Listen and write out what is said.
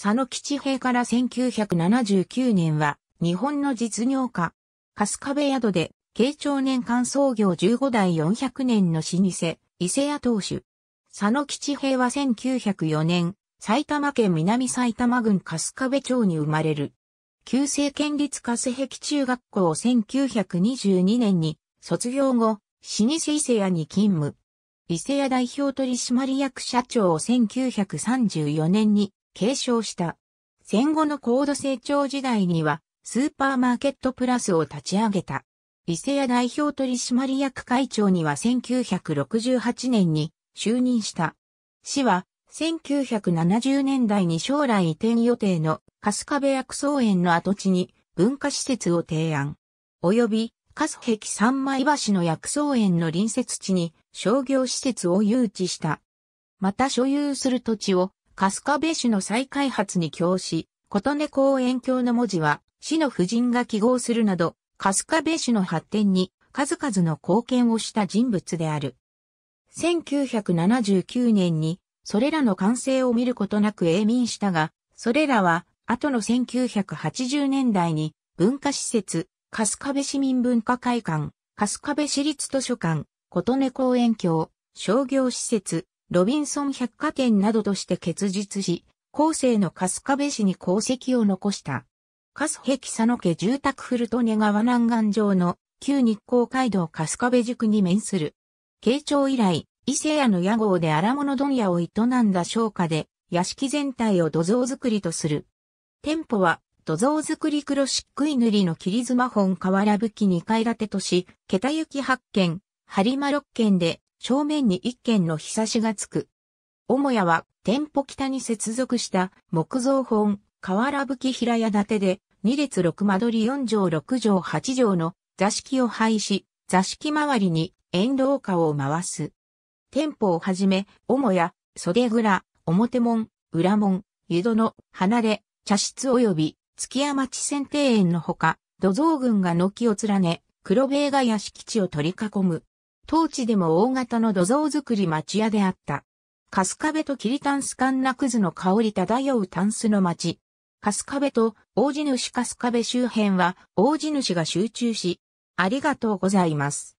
佐野吉平から1979年は、日本の実業家、春日部宿で、慶長年間創業15代400年の老舗、伊勢屋当主。佐野吉平は1904年、埼玉県南埼玉郡春日部町に生まれる。旧制県立春壁中学校を1922年に卒業後、老舗伊勢屋に勤務。伊勢屋代表取締役社長を1934年に継承した。戦後の高度成長時代には、スーパーマーケットプラスを立ち上げた。伊勢屋代表取締役会長には1968年に就任した。市は、1970年代に将来移転予定の春日部薬草園の跡地に文化施設を提案。及び、カス壁三枚橋の薬草園の隣接地に商業施設を誘致した。また所有する土地を春日部市の再開発に供し、琴音公園橋の文字は、市の婦人が記号するなど、春日部市の発展に数々の貢献をした人物である。1979年に、それらの完成を見ることなく永眠したが、それらは、後の1980年代に、文化施設、春日部市民文化会館、春日部市立図書館、琴音公園橋、商業施設、ロビンソン百貨店などとして結実し、後世の春日部市に功績を残した。カスヘキサノ家住宅フルトネ川南岸上の旧日光街道春日部塾に面する。慶長以来、伊勢屋の屋号で荒物問屋を営んだ商家で、屋敷全体を土蔵造りとする。店舗は、土蔵造り黒漆喰塗りの切妻本河原吹き2階建てとし、桁行き8軒、針間6軒で正面に一軒の日差しがつく。母屋は店舗北に接続した木造本、瓦吹平屋建てで、2列6間取り4畳6畳8畳の座敷を廃し、座敷周りに沿廊下を回す。店舗をはじめ、母屋、袖蔵、表門、裏門、湯戸の離れ、茶室及び、月屋町線庭園のほか、土蔵群が軒を連ね、黒塀が屋敷地を取り囲む。当地でも大型の土蔵造り町屋であった。カスカベとキリタンスカンナクズの香り漂うタンスの町。カスカベと大地主カスカベ周辺は大地主が集中し、ありがとうございます。